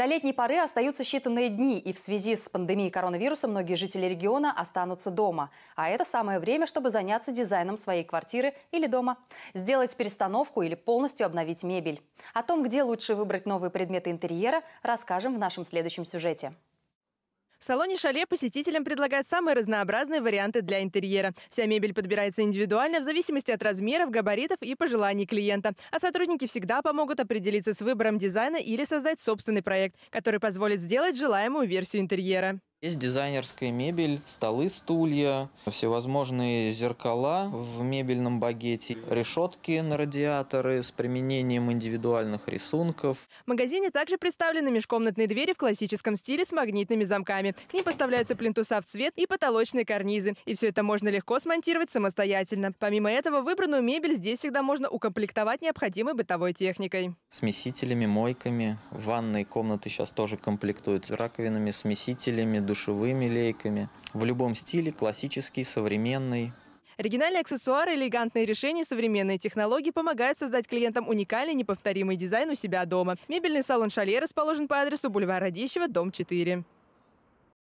До летней поры остаются считанные дни, и в связи с пандемией коронавируса многие жители региона останутся дома. А это самое время, чтобы заняться дизайном своей квартиры или дома. Сделать перестановку или полностью обновить мебель. О том, где лучше выбрать новые предметы интерьера, расскажем в нашем следующем сюжете. В салоне «Шале» посетителям предлагают самые разнообразные варианты для интерьера. Вся мебель подбирается индивидуально в зависимости от размеров, габаритов и пожеланий клиента. А сотрудники всегда помогут определиться с выбором дизайна или создать собственный проект, который позволит сделать желаемую версию интерьера. Есть дизайнерская мебель, столы, стулья, всевозможные зеркала в мебельном багете, решетки на радиаторы с применением индивидуальных рисунков. В магазине также представлены межкомнатные двери в классическом стиле с магнитными замками. К ним поставляются плинтуса в цвет и потолочные карнизы. И все это можно легко смонтировать самостоятельно. Помимо этого, выбранную мебель здесь всегда можно укомплектовать необходимой бытовой техникой. Смесителями, мойками, ванные комнаты сейчас тоже комплектуются раковинами, смесителями, душевыми лейками. В любом стиле, классический, современный. Оригинальные аксессуары, элегантные решения, современные технологии помогают создать клиентам уникальный, неповторимый дизайн у себя дома. Мебельный салон «Шале» расположен по адресу бульвар Радищева, дом 4.